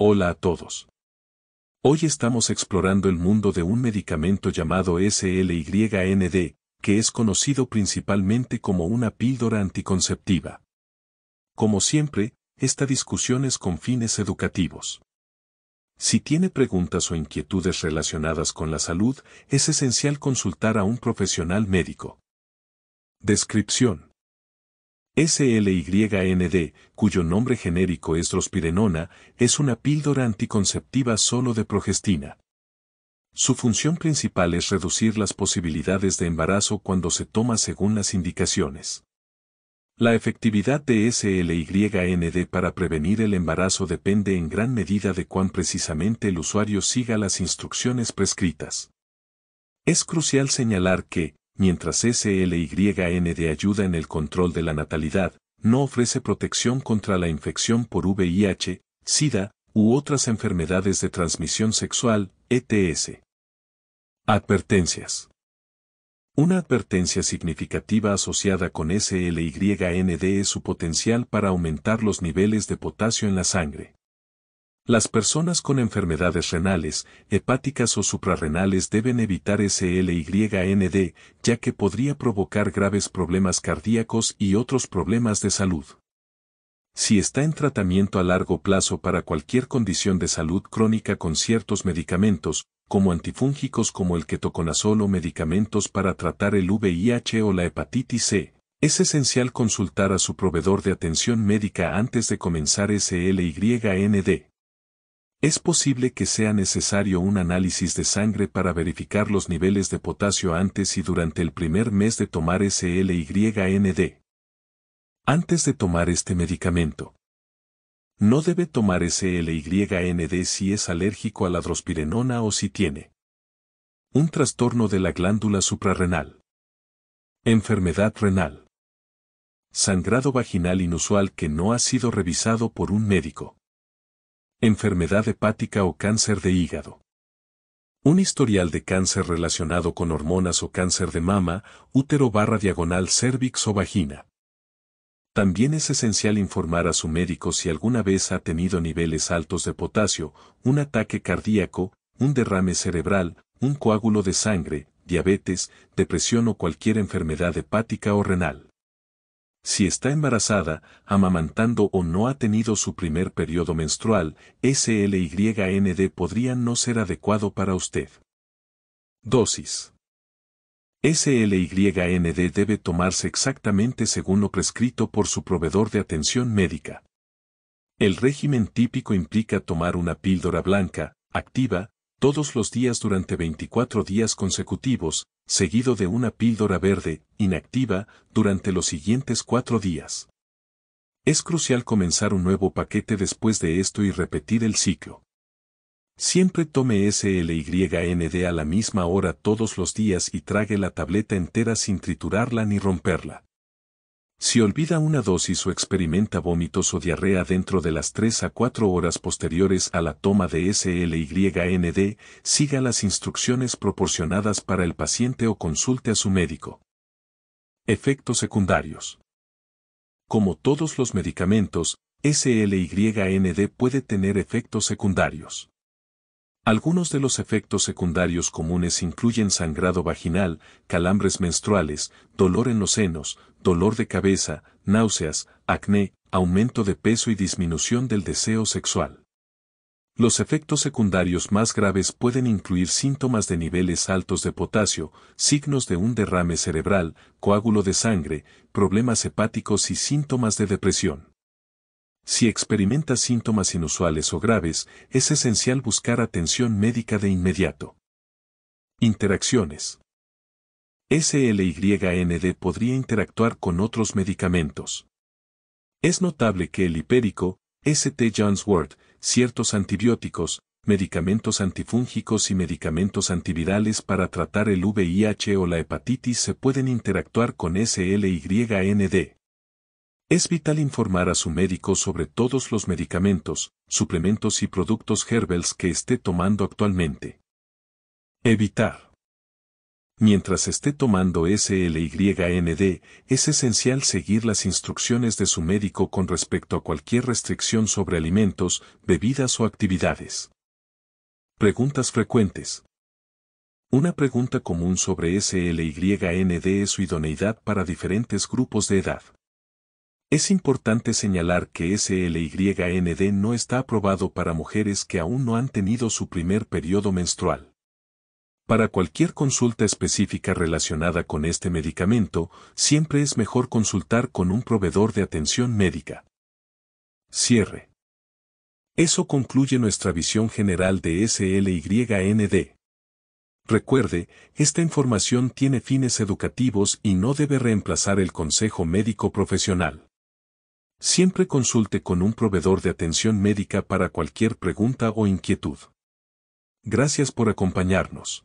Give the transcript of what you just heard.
Hola a todos. Hoy estamos explorando el mundo de un medicamento llamado SLYND, que es conocido principalmente como una píldora anticonceptiva. Como siempre, esta discusión es con fines educativos. Si tiene preguntas o inquietudes relacionadas con la salud, es esencial consultar a un profesional médico. Descripción. SLYND, cuyo nombre genérico es drospirenona, es una píldora anticonceptiva solo de progestina. Su función principal es reducir las posibilidades de embarazo cuando se toma según las indicaciones. La efectividad de SLYND para prevenir el embarazo depende en gran medida de cuán precisamente el usuario siga las instrucciones prescritas. Es crucial señalar que, mientras SLYND ayuda en el control de la natalidad, no ofrece protección contra la infección por VIH, SIDA u otras enfermedades de transmisión sexual, ETS. Advertencias. Una advertencia significativa asociada con SLYND es su potencial para aumentar los niveles de potasio en la sangre. Las personas con enfermedades renales, hepáticas o suprarrenales deben evitar SLYND, ya que podría provocar graves problemas cardíacos y otros problemas de salud. Si está en tratamiento a largo plazo para cualquier condición de salud crónica con ciertos medicamentos, como antifúngicos como el ketoconazol o medicamentos para tratar el VIH o la hepatitis C, es esencial consultar a su proveedor de atención médica antes de comenzar SLYND. Es posible que sea necesario un análisis de sangre para verificar los niveles de potasio antes y durante el primer mes de tomar SLYND. Antes de tomar este medicamento. No debe tomar SLYND si es alérgico a la drospirenona o si tiene un trastorno de la glándula suprarrenal. Enfermedad renal. Sangrado vaginal inusual que no ha sido revisado por un médico enfermedad hepática o cáncer de hígado. Un historial de cáncer relacionado con hormonas o cáncer de mama, útero barra diagonal cervix o vagina. También es esencial informar a su médico si alguna vez ha tenido niveles altos de potasio, un ataque cardíaco, un derrame cerebral, un coágulo de sangre, diabetes, depresión o cualquier enfermedad hepática o renal. Si está embarazada, amamantando o no ha tenido su primer periodo menstrual, SLYND podría no ser adecuado para usted. Dosis. SLYND debe tomarse exactamente según lo prescrito por su proveedor de atención médica. El régimen típico implica tomar una píldora blanca, activa, todos los días durante 24 días consecutivos, seguido de una píldora verde, inactiva, durante los siguientes cuatro días. Es crucial comenzar un nuevo paquete después de esto y repetir el ciclo. Siempre tome SLYND a la misma hora todos los días y trague la tableta entera sin triturarla ni romperla. Si olvida una dosis o experimenta vómitos o diarrea dentro de las 3 a 4 horas posteriores a la toma de SLYND, siga las instrucciones proporcionadas para el paciente o consulte a su médico. Efectos secundarios. Como todos los medicamentos, SLYND puede tener efectos secundarios. Algunos de los efectos secundarios comunes incluyen sangrado vaginal, calambres menstruales, dolor en los senos, dolor de cabeza, náuseas, acné, aumento de peso y disminución del deseo sexual. Los efectos secundarios más graves pueden incluir síntomas de niveles altos de potasio, signos de un derrame cerebral, coágulo de sangre, problemas hepáticos y síntomas de depresión. Si experimenta síntomas inusuales o graves, es esencial buscar atención médica de inmediato. Interacciones. SLYND podría interactuar con otros medicamentos. Es notable que el hipérico, St. John's Wort, ciertos antibióticos, medicamentos antifúngicos y medicamentos antivirales para tratar el VIH o la hepatitis se pueden interactuar con SLYND. Es vital informar a su médico sobre todos los medicamentos, suplementos y productos herbals que esté tomando actualmente. Evitar. Mientras esté tomando SLYND, es esencial seguir las instrucciones de su médico con respecto a cualquier restricción sobre alimentos, bebidas o actividades. Preguntas frecuentes. Una pregunta común sobre SLYND es su idoneidad para diferentes grupos de edad. Es importante señalar que SLYND no está aprobado para mujeres que aún no han tenido su primer periodo menstrual. Para cualquier consulta específica relacionada con este medicamento, siempre es mejor consultar con un proveedor de atención médica. Cierre. Eso concluye nuestra visión general de SLYND. Recuerde, esta información tiene fines educativos y no debe reemplazar el consejo médico profesional. Siempre consulte con un proveedor de atención médica para cualquier pregunta o inquietud. Gracias por acompañarnos.